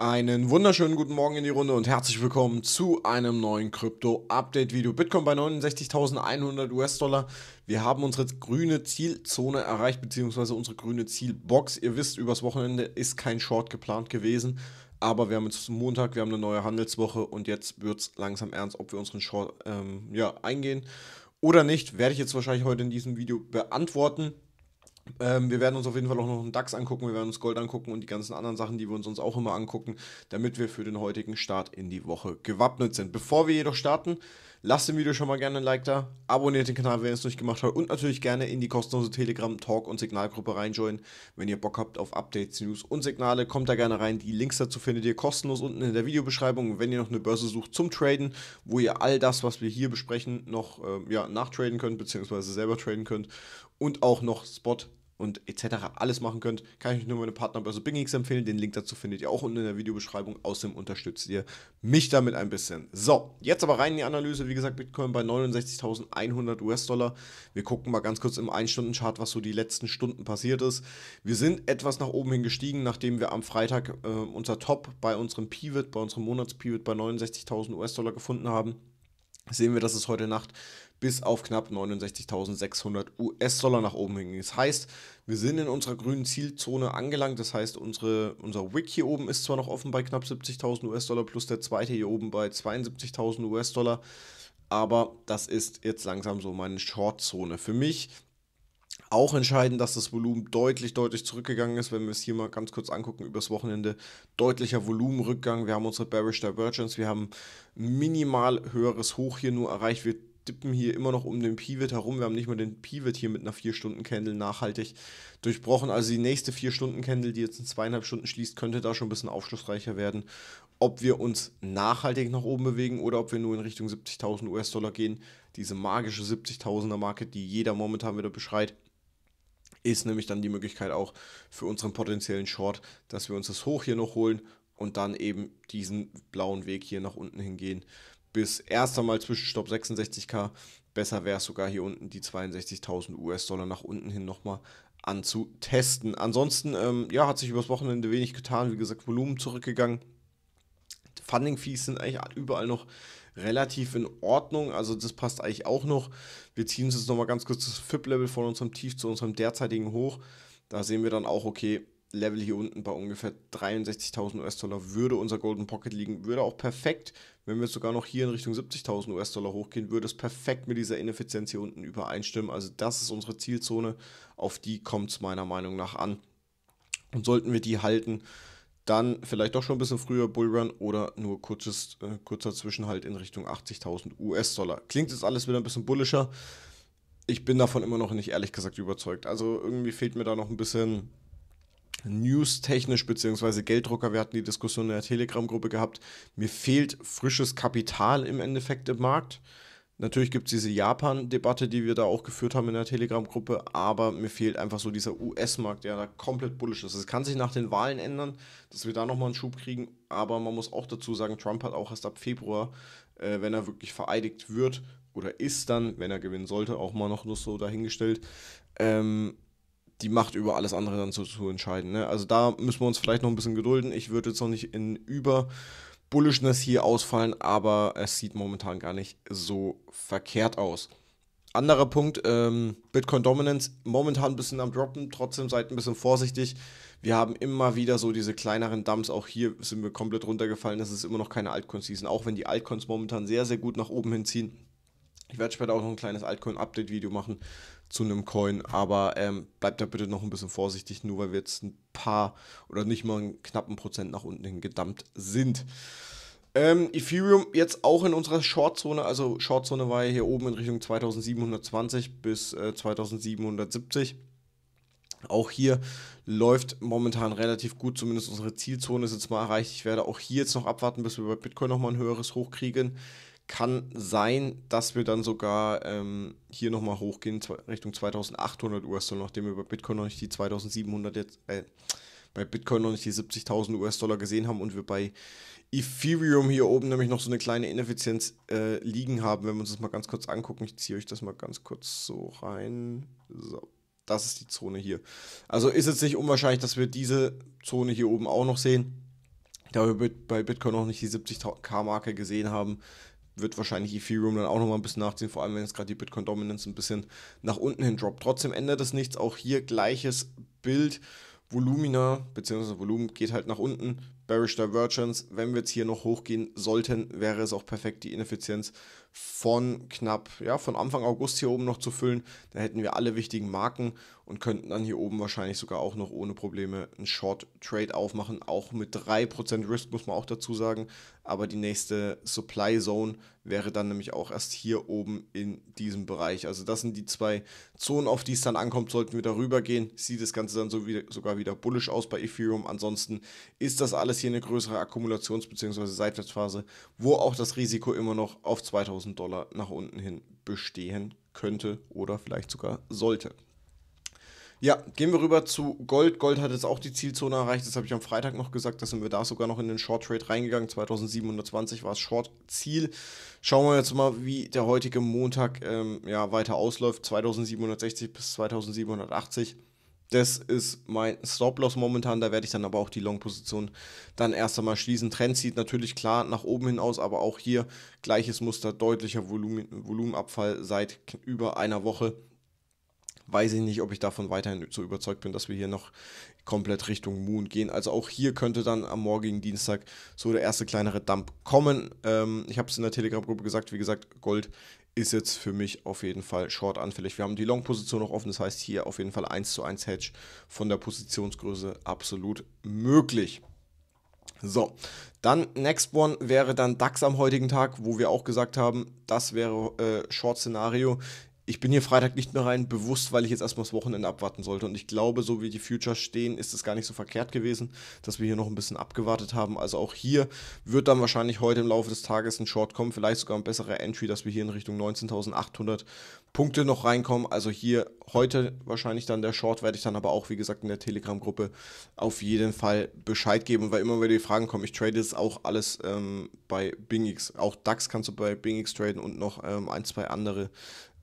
Einen wunderschönen guten Morgen in die Runde und herzlich willkommen zu einem neuen Krypto-Update-Video. Bitcoin bei 69.100 US-Dollar. Wir haben unsere grüne Zielzone erreicht, beziehungsweise unsere grüne Zielbox. Ihr wisst, übers Wochenende ist kein Short geplant gewesen, aber wir haben jetzt Montag, wir haben eine neue Handelswoche und jetzt wird es langsam ernst, ob wir unseren Short ähm, ja, eingehen oder nicht. Werde ich jetzt wahrscheinlich heute in diesem Video beantworten. Ähm, wir werden uns auf jeden Fall auch noch einen DAX angucken, wir werden uns Gold angucken und die ganzen anderen Sachen, die wir uns sonst auch immer angucken, damit wir für den heutigen Start in die Woche gewappnet sind. Bevor wir jedoch starten, lasst dem Video schon mal gerne ein Like da, abonniert den Kanal, wenn ihr es nicht gemacht habt und natürlich gerne in die kostenlose Telegram, Talk und Signalgruppe reinjoinen. Wenn ihr Bock habt auf Updates, News und Signale, kommt da gerne rein. Die Links dazu findet ihr kostenlos unten in der Videobeschreibung. Wenn ihr noch eine Börse sucht zum Traden, wo ihr all das, was wir hier besprechen, noch äh, ja, nachtraden könnt, bzw. selber traden könnt und auch noch Spot und etc. alles machen könnt, kann ich euch nur meine Partnerbörse Bingix empfehlen. Den Link dazu findet ihr auch unten in der Videobeschreibung. Außerdem unterstützt ihr mich damit ein bisschen. So, jetzt aber rein in die Analyse. Wie gesagt, Bitcoin bei 69.100 US-Dollar. Wir gucken mal ganz kurz im 1-Stunden-Chart, was so die letzten Stunden passiert ist. Wir sind etwas nach oben hin gestiegen, nachdem wir am Freitag äh, unser Top bei unserem Pivot, bei unserem Monats-Pivot bei 69.000 US-Dollar gefunden haben sehen wir, dass es heute Nacht bis auf knapp 69.600 US-Dollar nach oben ging. Das heißt, wir sind in unserer grünen Zielzone angelangt. Das heißt, unsere, unser Wick hier oben ist zwar noch offen bei knapp 70.000 US-Dollar plus der zweite hier oben bei 72.000 US-Dollar. Aber das ist jetzt langsam so meine Short-Zone. Für mich auch entscheidend, dass das Volumen deutlich, deutlich zurückgegangen ist, wenn wir es hier mal ganz kurz angucken, übers Wochenende. Deutlicher Volumenrückgang. Wir haben unsere Bearish Divergence, wir haben minimal höheres Hoch hier nur erreicht. Wir dippen hier immer noch um den Pivot herum. Wir haben nicht mal den Pivot hier mit einer 4-Stunden-Candle nachhaltig durchbrochen. Also die nächste 4-Stunden-Candle, die jetzt in zweieinhalb Stunden schließt, könnte da schon ein bisschen aufschlussreicher werden, ob wir uns nachhaltig nach oben bewegen oder ob wir nur in Richtung 70.000 US-Dollar gehen. Diese magische 70.000er-Marke, die jeder momentan wieder beschreit ist nämlich dann die Möglichkeit auch für unseren potenziellen Short, dass wir uns das hoch hier noch holen und dann eben diesen blauen Weg hier nach unten hingehen. Bis erst einmal Zwischenstopp 66k. Besser wäre es sogar hier unten die 62.000 US-Dollar nach unten hin nochmal anzutesten. Ansonsten, ähm, ja, hat sich übers Wochenende wenig getan. Wie gesagt, Volumen zurückgegangen. Funding Fees sind eigentlich überall noch relativ in Ordnung. Also das passt eigentlich auch noch. Wir ziehen uns jetzt nochmal ganz kurz das FIP-Level von unserem Tief zu unserem derzeitigen Hoch. Da sehen wir dann auch, okay, Level hier unten bei ungefähr 63.000 US-Dollar würde unser Golden Pocket liegen. Würde auch perfekt, wenn wir sogar noch hier in Richtung 70.000 US-Dollar hochgehen, würde es perfekt mit dieser Ineffizienz hier unten übereinstimmen. Also das ist unsere Zielzone. Auf die kommt es meiner Meinung nach an. Und sollten wir die halten, dann vielleicht doch schon ein bisschen früher Bullrun oder nur kurzes, äh, kurzer Zwischenhalt in Richtung 80.000 US-Dollar. Klingt jetzt alles wieder ein bisschen bullischer. Ich bin davon immer noch nicht ehrlich gesagt überzeugt. Also irgendwie fehlt mir da noch ein bisschen news-technisch bzw. Gelddrucker. Wir hatten die Diskussion in der Telegram-Gruppe gehabt. Mir fehlt frisches Kapital im Endeffekt im Markt. Natürlich gibt es diese Japan-Debatte, die wir da auch geführt haben in der Telegram-Gruppe, aber mir fehlt einfach so dieser US-Markt, der da komplett bullisch ist. Es kann sich nach den Wahlen ändern, dass wir da nochmal einen Schub kriegen, aber man muss auch dazu sagen, Trump hat auch erst ab Februar, äh, wenn er wirklich vereidigt wird oder ist dann, wenn er gewinnen sollte, auch mal noch nur so dahingestellt, ähm, die Macht über alles andere dann zu, zu entscheiden. Ne? Also da müssen wir uns vielleicht noch ein bisschen gedulden. Ich würde jetzt noch nicht in über Bullishness hier ausfallen, aber es sieht momentan gar nicht so verkehrt aus. Anderer Punkt, ähm, Bitcoin Dominance momentan ein bisschen am Droppen, trotzdem seid ein bisschen vorsichtig. Wir haben immer wieder so diese kleineren Dumps, auch hier sind wir komplett runtergefallen, das ist immer noch keine Altcoin-Season, auch wenn die Altcoins momentan sehr, sehr gut nach oben hinziehen. Ich werde später auch noch ein kleines Altcoin-Update-Video machen, zu einem Coin. Aber ähm, bleibt da bitte noch ein bisschen vorsichtig, nur weil wir jetzt ein paar oder nicht mal einen knappen Prozent nach unten hin gedammt sind. Ähm, Ethereum jetzt auch in unserer Shortzone, also Shortzone war ja hier oben in Richtung 2720 bis äh, 2770. Auch hier läuft momentan relativ gut, zumindest unsere Zielzone ist jetzt mal erreicht. Ich werde auch hier jetzt noch abwarten, bis wir bei Bitcoin nochmal ein höheres Hoch kriegen kann sein, dass wir dann sogar ähm, hier nochmal hochgehen, Richtung 2800 US-Dollar, nachdem wir bei Bitcoin noch nicht die 2700 jetzt, äh, bei Bitcoin noch nicht die 70.000 US-Dollar gesehen haben und wir bei Ethereum hier oben nämlich noch so eine kleine Ineffizienz äh, liegen haben. Wenn wir uns das mal ganz kurz angucken, ich ziehe euch das mal ganz kurz so rein. So. Das ist die Zone hier. Also ist es nicht unwahrscheinlich, dass wir diese Zone hier oben auch noch sehen da wir bei Bitcoin noch nicht die 70k-Marke gesehen haben, wird wahrscheinlich Ethereum dann auch nochmal ein bisschen nachziehen, vor allem wenn jetzt gerade die Bitcoin Dominance ein bisschen nach unten hin droppt. Trotzdem ändert das nichts, auch hier gleiches Bild. Volumina bzw. Volumen geht halt nach unten. Bearish Divergence, wenn wir jetzt hier noch hochgehen sollten, wäre es auch perfekt die Ineffizienz von knapp, ja, von Anfang August hier oben noch zu füllen. Da hätten wir alle wichtigen Marken und könnten dann hier oben wahrscheinlich sogar auch noch ohne Probleme einen Short Trade aufmachen. Auch mit 3% Risk muss man auch dazu sagen. Aber die nächste Supply Zone wäre dann nämlich auch erst hier oben in diesem Bereich. Also das sind die zwei Zonen, auf die es dann ankommt. Sollten wir darüber gehen, sieht das Ganze dann so wieder, sogar wieder bullish aus bei Ethereum. Ansonsten ist das alles hier eine größere Akkumulations- bzw. Seitwärtsphase, wo auch das Risiko immer noch auf 2000 1000 Dollar nach unten hin bestehen könnte oder vielleicht sogar sollte. Ja, gehen wir rüber zu Gold. Gold hat jetzt auch die Zielzone erreicht. Das habe ich am Freitag noch gesagt. Da sind wir da sogar noch in den Short Trade reingegangen. 2720 war das Short Ziel. Schauen wir jetzt mal, wie der heutige Montag ähm, ja, weiter ausläuft. 2760 bis 2780 das ist mein Stop-Loss momentan. Da werde ich dann aber auch die Long-Position dann erst einmal schließen. Trend sieht natürlich klar nach oben hinaus, aber auch hier gleiches Muster, deutlicher Volumen, Volumenabfall seit über einer Woche. Weiß ich nicht, ob ich davon weiterhin so überzeugt bin, dass wir hier noch komplett Richtung Moon gehen. Also auch hier könnte dann am morgigen Dienstag so der erste kleinere Dump kommen. Ähm, ich habe es in der Telegram-Gruppe gesagt, wie gesagt, Gold ist jetzt für mich auf jeden Fall short anfällig. Wir haben die Long-Position noch offen, das heißt hier auf jeden Fall 1 zu 1 Hedge von der Positionsgröße absolut möglich. So, dann Next One wäre dann DAX am heutigen Tag, wo wir auch gesagt haben, das wäre äh, Short-Szenario ich bin hier Freitag nicht mehr rein, bewusst, weil ich jetzt erstmal das Wochenende abwarten sollte. Und ich glaube, so wie die Futures stehen, ist es gar nicht so verkehrt gewesen, dass wir hier noch ein bisschen abgewartet haben. Also auch hier wird dann wahrscheinlich heute im Laufe des Tages ein Short kommen, vielleicht sogar ein besserer Entry, dass wir hier in Richtung 19.800 Punkte noch reinkommen. Also hier heute wahrscheinlich dann der Short, werde ich dann aber auch, wie gesagt, in der Telegram-Gruppe auf jeden Fall Bescheid geben, weil immer wieder die Fragen kommen. Ich trade jetzt auch alles ähm, bei BingX. Auch DAX kannst du bei BingX traden und noch ähm, ein, zwei andere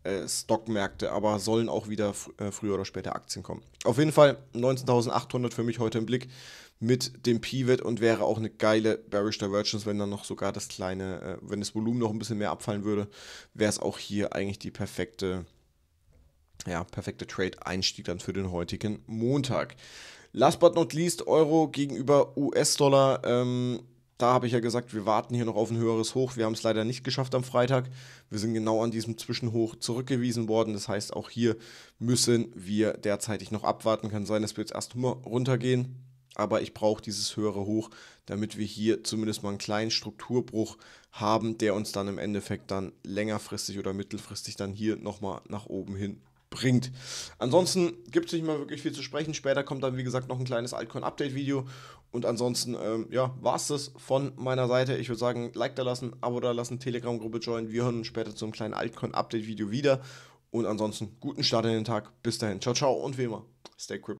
äh, Stockmärkte, aber sollen auch wieder fr äh, früher oder später Aktien kommen. Auf jeden Fall 19.800 für mich heute im Blick mit dem Pivot und wäre auch eine geile Bearish Divergence, wenn dann noch sogar das kleine, äh, wenn das Volumen noch ein bisschen mehr abfallen würde, wäre es auch hier eigentlich die perfekte, ja, perfekte Trade-Einstieg dann für den heutigen Montag. Last but not least Euro gegenüber US-Dollar. Ähm, da habe ich ja gesagt, wir warten hier noch auf ein höheres Hoch. Wir haben es leider nicht geschafft am Freitag. Wir sind genau an diesem Zwischenhoch zurückgewiesen worden. Das heißt, auch hier müssen wir derzeitig noch abwarten. Kann sein, dass wir jetzt erst mal runtergehen. Aber ich brauche dieses höhere Hoch, damit wir hier zumindest mal einen kleinen Strukturbruch haben, der uns dann im Endeffekt dann längerfristig oder mittelfristig dann hier nochmal nach oben hin bringt. Ansonsten gibt es nicht mehr wirklich viel zu sprechen. Später kommt dann, wie gesagt, noch ein kleines Altcoin-Update-Video. Und ansonsten, ähm, ja, war es das von meiner Seite. Ich würde sagen, Like da lassen, Abo da lassen, Telegram-Gruppe joinen. Wir hören uns später zum kleinen Altcoin-Update-Video wieder. Und ansonsten, guten Start in den Tag. Bis dahin. Ciao, ciao und wie immer, stay crypto.